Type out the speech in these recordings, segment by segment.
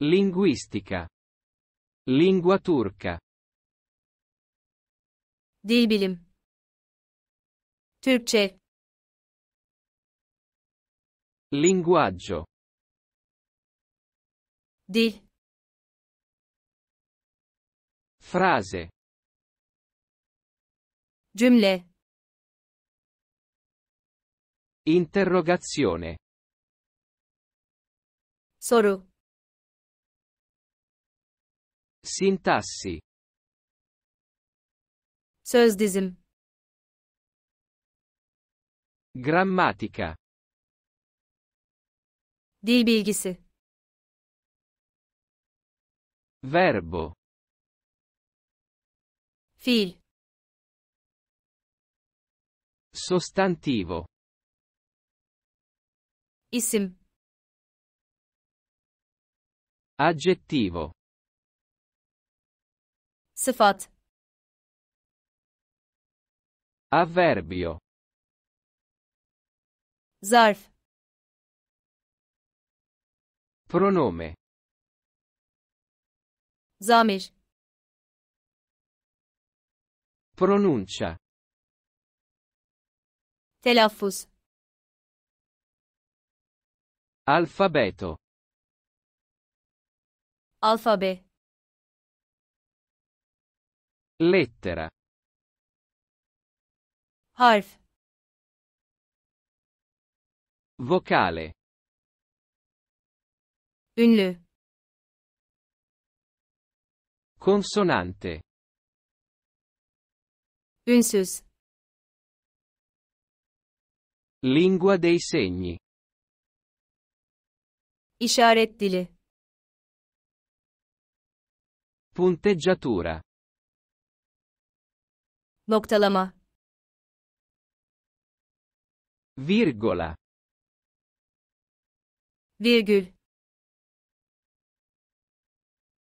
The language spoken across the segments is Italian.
Linguistica. Lingua turca. Dil bilim. Türkçe. Linguaggio. Dil. Frase. Cümle. Interrogazione. Soru. Sintassi. Söz Grammatica. Dil bilgisi. Verbo. Fiil. Sostantivo. İsim. Aggettivo. صفات avverbio Zarf. pronome زامج pronuncia تلفظ alfabeto alfabe Lettera. Harf. Vocale. Ünlü. Consonante. Ünsüz. Lingua dei segni. İşaret dili. Punteggiatura. Noktalama. Virgola. Virgül.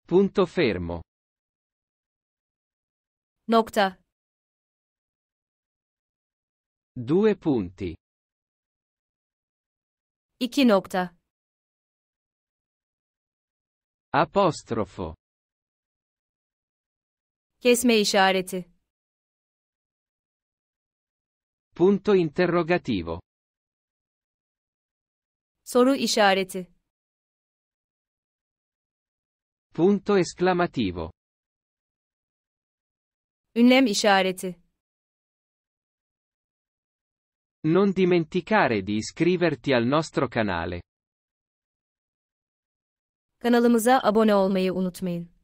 Punto fermo. Nokta. Due punti. İki nokta. Apostrofo. Kesme işareti. Punto interrogativo. Soru işareti. Punto esclamativo. Ünlem işareti. Non dimenticare di iscriverti al nostro canale. Kanalımıza abone olmayı unutmayın.